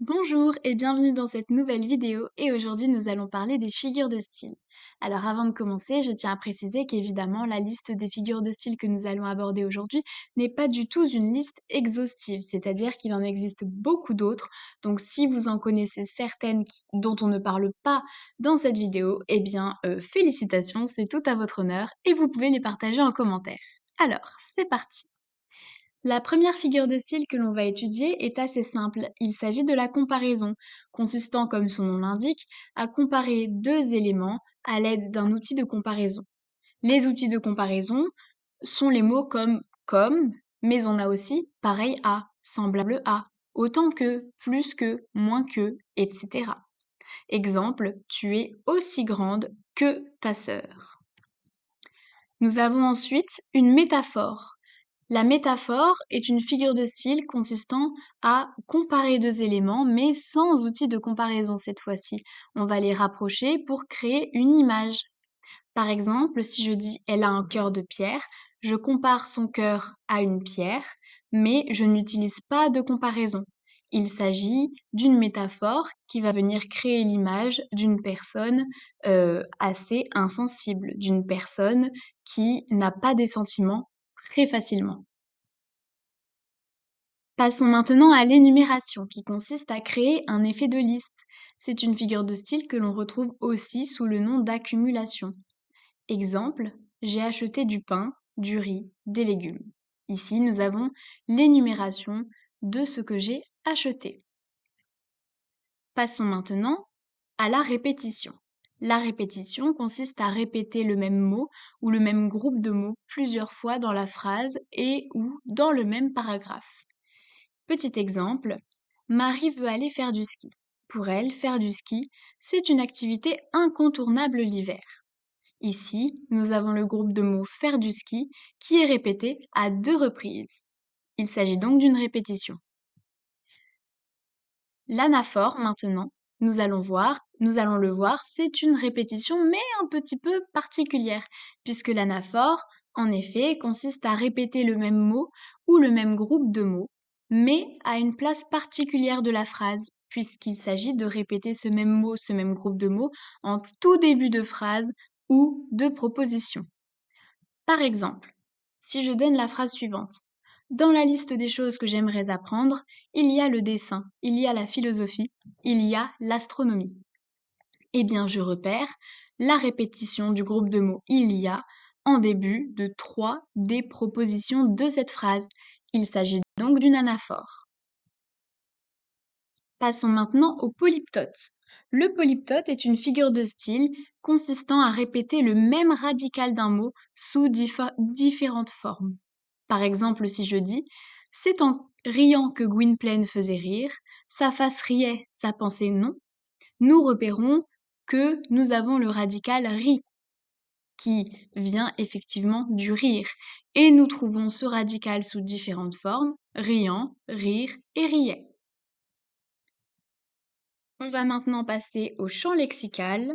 Bonjour et bienvenue dans cette nouvelle vidéo et aujourd'hui nous allons parler des figures de style. Alors avant de commencer, je tiens à préciser qu'évidemment la liste des figures de style que nous allons aborder aujourd'hui n'est pas du tout une liste exhaustive, c'est-à-dire qu'il en existe beaucoup d'autres, donc si vous en connaissez certaines dont on ne parle pas dans cette vidéo, eh bien euh, félicitations, c'est tout à votre honneur et vous pouvez les partager en commentaire. Alors c'est parti la première figure de style que l'on va étudier est assez simple. Il s'agit de la comparaison, consistant, comme son nom l'indique, à comparer deux éléments à l'aide d'un outil de comparaison. Les outils de comparaison sont les mots comme comme, mais on a aussi pareil à, semblable à, autant que, plus que, moins que, etc. Exemple, tu es aussi grande que ta sœur. Nous avons ensuite une métaphore. La métaphore est une figure de style consistant à comparer deux éléments, mais sans outil de comparaison cette fois-ci. On va les rapprocher pour créer une image. Par exemple, si je dis elle a un cœur de pierre, je compare son cœur à une pierre, mais je n'utilise pas de comparaison. Il s'agit d'une métaphore qui va venir créer l'image d'une personne euh, assez insensible, d'une personne qui n'a pas des sentiments très facilement. Passons maintenant à l'énumération, qui consiste à créer un effet de liste. C'est une figure de style que l'on retrouve aussi sous le nom d'accumulation. Exemple, j'ai acheté du pain, du riz, des légumes. Ici, nous avons l'énumération de ce que j'ai acheté. Passons maintenant à la répétition. La répétition consiste à répéter le même mot ou le même groupe de mots plusieurs fois dans la phrase et ou dans le même paragraphe. Petit exemple, Marie veut aller faire du ski. Pour elle, faire du ski, c'est une activité incontournable l'hiver. Ici, nous avons le groupe de mots faire du ski qui est répété à deux reprises. Il s'agit donc d'une répétition. L'anaphore maintenant nous allons voir, nous allons le voir, c'est une répétition mais un petit peu particulière, puisque l'anaphore, en effet, consiste à répéter le même mot ou le même groupe de mots, mais à une place particulière de la phrase, puisqu'il s'agit de répéter ce même mot, ce même groupe de mots, en tout début de phrase ou de proposition. Par exemple, si je donne la phrase suivante, dans la liste des choses que j'aimerais apprendre, il y a le dessin, il y a la philosophie, il y a l'astronomie. Eh bien, je repère la répétition du groupe de mots il y a en début de trois des propositions de cette phrase. Il s'agit donc d'une anaphore. Passons maintenant au polyptote. Le polyptote est une figure de style consistant à répéter le même radical d'un mot sous différentes formes. Par exemple, si je dis C'est en riant que Gwynplaine faisait rire, sa face riait, sa pensée non, nous repérons que nous avons le radical ri, qui vient effectivement du rire, et nous trouvons ce radical sous différentes formes, riant, rire et riait. On va maintenant passer au champ lexical.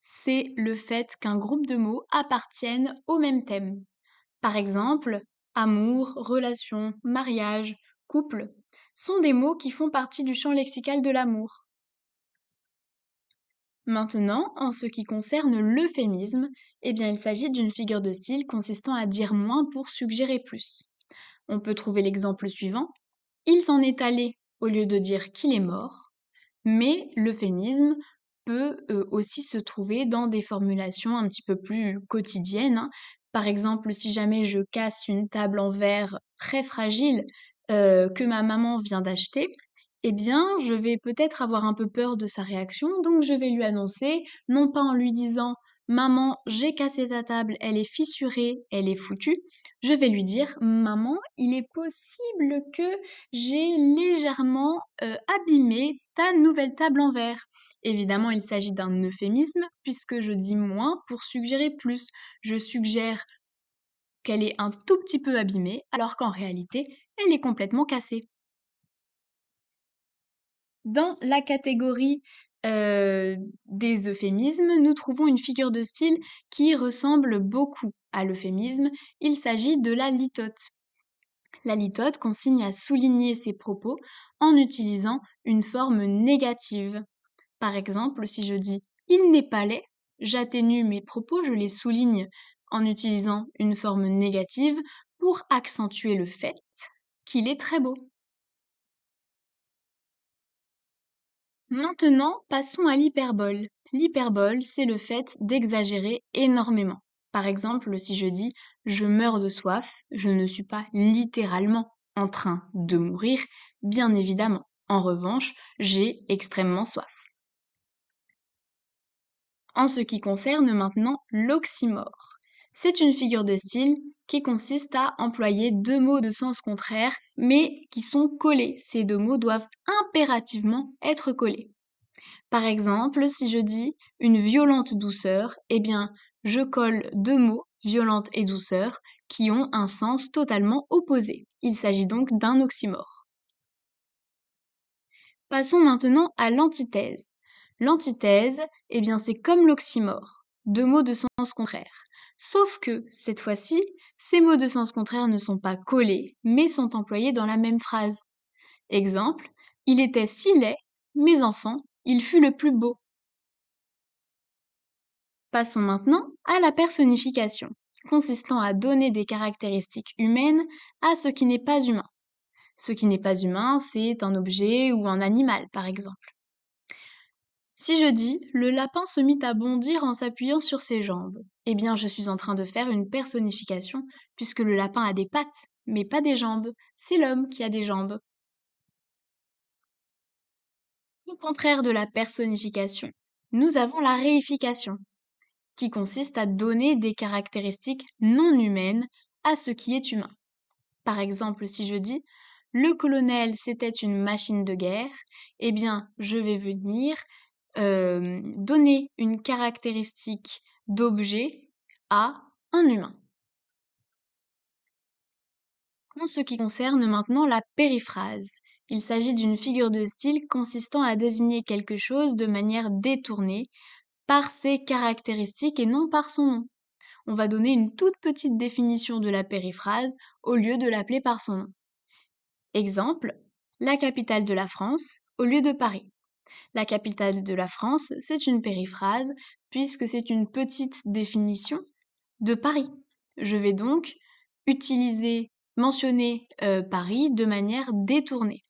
C'est le fait qu'un groupe de mots appartiennent au même thème. Par exemple, Amour, relation, mariage, couple sont des mots qui font partie du champ lexical de l'amour. Maintenant, en ce qui concerne l'euphémisme, eh bien il s'agit d'une figure de style consistant à dire moins pour suggérer plus. On peut trouver l'exemple suivant. Il s'en est allé au lieu de dire qu'il est mort, mais l'euphémisme peut euh, aussi se trouver dans des formulations un petit peu plus quotidiennes, hein, par exemple, si jamais je casse une table en verre très fragile euh, que ma maman vient d'acheter, eh bien, je vais peut-être avoir un peu peur de sa réaction, donc je vais lui annoncer, non pas en lui disant Maman, j'ai cassé ta table, elle est fissurée, elle est foutue. Je vais lui dire, maman, il est possible que j'ai légèrement euh, abîmé ta nouvelle table en verre. Évidemment, il s'agit d'un euphémisme puisque je dis moins pour suggérer plus. Je suggère qu'elle est un tout petit peu abîmée alors qu'en réalité, elle est complètement cassée. Dans la catégorie euh, des euphémismes, nous trouvons une figure de style qui ressemble beaucoup à l'euphémisme. Il s'agit de la litote. La litote consigne à souligner ses propos en utilisant une forme négative. Par exemple, si je dis il n'est pas laid, j'atténue mes propos, je les souligne en utilisant une forme négative pour accentuer le fait qu'il est très beau. Maintenant, passons à l'hyperbole. L'hyperbole, c'est le fait d'exagérer énormément. Par exemple, si je dis je meurs de soif, je ne suis pas littéralement en train de mourir, bien évidemment. En revanche, j'ai extrêmement soif. En ce qui concerne maintenant l'oxymore. C'est une figure de style qui consiste à employer deux mots de sens contraire, mais qui sont collés. Ces deux mots doivent impérativement être collés. Par exemple, si je dis une violente douceur, eh bien, je colle deux mots, violente et douceur, qui ont un sens totalement opposé. Il s'agit donc d'un oxymore. Passons maintenant à l'antithèse. L'antithèse, eh bien, c'est comme l'oxymore, deux mots de sens contraire. Sauf que, cette fois-ci, ces mots de sens contraire ne sont pas collés, mais sont employés dans la même phrase. Exemple, il était si laid, mes enfants, il fut le plus beau. Passons maintenant à la personnification, consistant à donner des caractéristiques humaines à ce qui n'est pas humain. Ce qui n'est pas humain, c'est un objet ou un animal, par exemple. Si je dis le lapin se mit à bondir en s'appuyant sur ses jambes, eh bien je suis en train de faire une personnification puisque le lapin a des pattes, mais pas des jambes, c'est l'homme qui a des jambes. Au contraire de la personnification, nous avons la réification, qui consiste à donner des caractéristiques non humaines à ce qui est humain. Par exemple, si je dis le colonel c'était une machine de guerre, eh bien je vais venir euh, donner une caractéristique d'objet à un humain. En ce qui concerne maintenant la périphrase, il s'agit d'une figure de style consistant à désigner quelque chose de manière détournée par ses caractéristiques et non par son nom. On va donner une toute petite définition de la périphrase au lieu de l'appeler par son nom. Exemple, la capitale de la France au lieu de Paris. La capitale de la France, c'est une périphrase, puisque c'est une petite définition de Paris. Je vais donc utiliser, mentionner euh, Paris de manière détournée.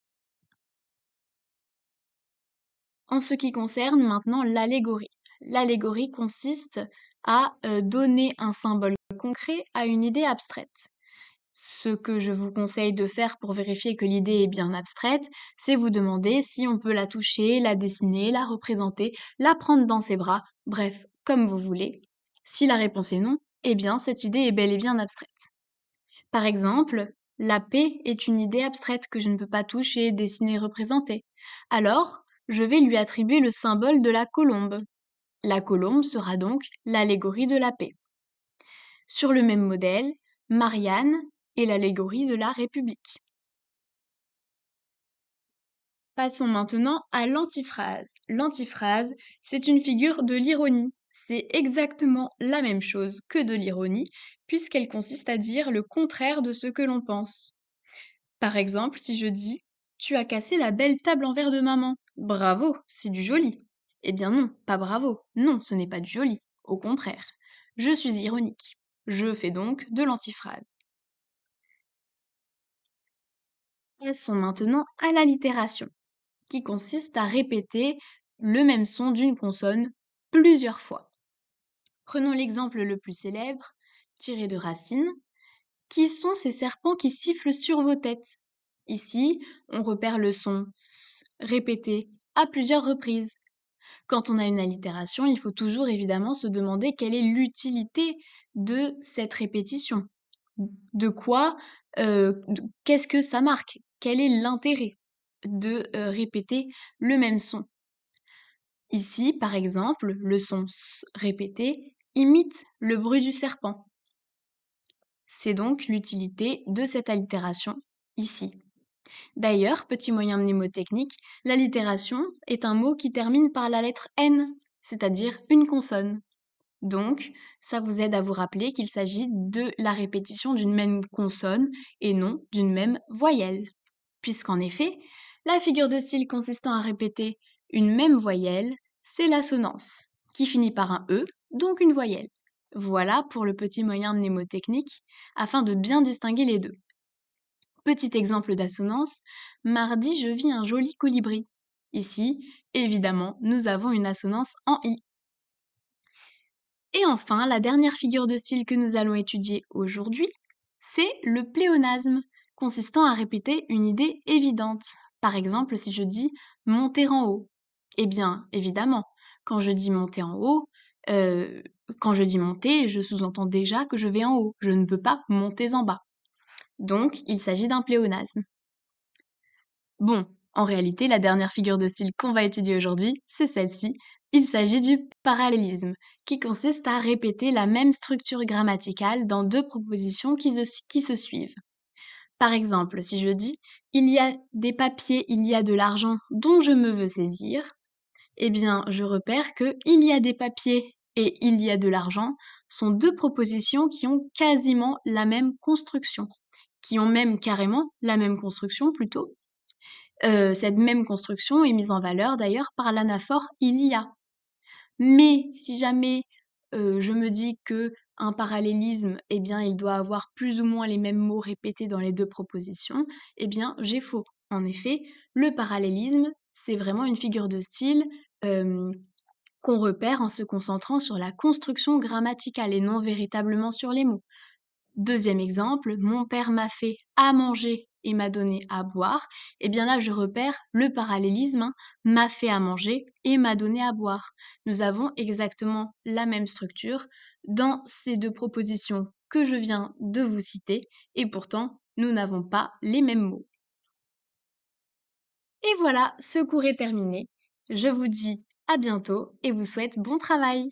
En ce qui concerne maintenant l'allégorie. L'allégorie consiste à euh, donner un symbole concret à une idée abstraite ce que je vous conseille de faire pour vérifier que l'idée est bien abstraite, c'est vous demander si on peut la toucher, la dessiner, la représenter, la prendre dans ses bras, bref, comme vous voulez. Si la réponse est non, eh bien cette idée est bel et bien abstraite. Par exemple, la paix est une idée abstraite que je ne peux pas toucher, dessiner, représenter. Alors, je vais lui attribuer le symbole de la colombe. La colombe sera donc l'allégorie de la paix. Sur le même modèle, Marianne et l'allégorie de la République. Passons maintenant à l'antiphrase. L'antiphrase, c'est une figure de l'ironie. C'est exactement la même chose que de l'ironie, puisqu'elle consiste à dire le contraire de ce que l'on pense. Par exemple, si je dis Tu as cassé la belle table en verre de maman. Bravo, c'est du joli. Eh bien non, pas bravo. Non, ce n'est pas du joli. Au contraire. Je suis ironique. Je fais donc de l'antiphrase. Elles sont maintenant à l'allitération, qui consiste à répéter le même son d'une consonne plusieurs fois. Prenons l'exemple le plus célèbre, tiré de Racine. Qui sont ces serpents qui sifflent sur vos têtes Ici, on repère le son s répété à plusieurs reprises. Quand on a une allitération, il faut toujours évidemment se demander quelle est l'utilité de cette répétition. De quoi qu'est-ce que ça marque Quel est l'intérêt de répéter le même son Ici, par exemple, le son S répété imite le bruit du serpent. C'est donc l'utilité de cette allitération ici. D'ailleurs, petit moyen mnémotechnique, l'allitération est un mot qui termine par la lettre N, c'est-à-dire une consonne. Donc, ça vous aide à vous rappeler qu'il s'agit de la répétition d'une même consonne et non d'une même voyelle. Puisqu'en effet, la figure de style consistant à répéter une même voyelle, c'est l'assonance, qui finit par un E, donc une voyelle. Voilà pour le petit moyen mnémotechnique, afin de bien distinguer les deux. Petit exemple d'assonance, mardi je vis un joli colibri. Ici, évidemment, nous avons une assonance en I. Et enfin, la dernière figure de style que nous allons étudier aujourd'hui, c'est le pléonasme, consistant à répéter une idée évidente. Par exemple, si je dis monter en haut, eh bien, évidemment, quand je dis monter en haut, euh, quand je dis monter, je sous-entends déjà que je vais en haut, je ne peux pas monter en bas. Donc, il s'agit d'un pléonasme. Bon, en réalité, la dernière figure de style qu'on va étudier aujourd'hui, c'est celle-ci, il s'agit du parallélisme, qui consiste à répéter la même structure grammaticale dans deux propositions qui se, qui se suivent. Par exemple, si je dis ⁇ Il y a des papiers, il y a de l'argent dont je me veux saisir ⁇ eh bien, je repère que ⁇ Il y a des papiers et ⁇ Il y a de l'argent ⁇ sont deux propositions qui ont quasiment la même construction, qui ont même carrément la même construction plutôt. Euh, cette même construction est mise en valeur d'ailleurs par l'anaphore il y a, mais si jamais je me dis que un parallélisme, eh bien, il doit avoir plus ou moins les mêmes mots répétés dans les deux propositions, eh bien, j'ai faux. En effet, le parallélisme, c'est vraiment une figure de style qu'on repère en se concentrant sur la construction grammaticale et non véritablement sur les mots. Deuxième exemple, mon père m'a fait à manger et m'a donné à boire. Et eh bien là, je repère le parallélisme, hein. m'a fait à manger et m'a donné à boire. Nous avons exactement la même structure dans ces deux propositions que je viens de vous citer, et pourtant, nous n'avons pas les mêmes mots. Et voilà, ce cours est terminé. Je vous dis à bientôt et vous souhaite bon travail.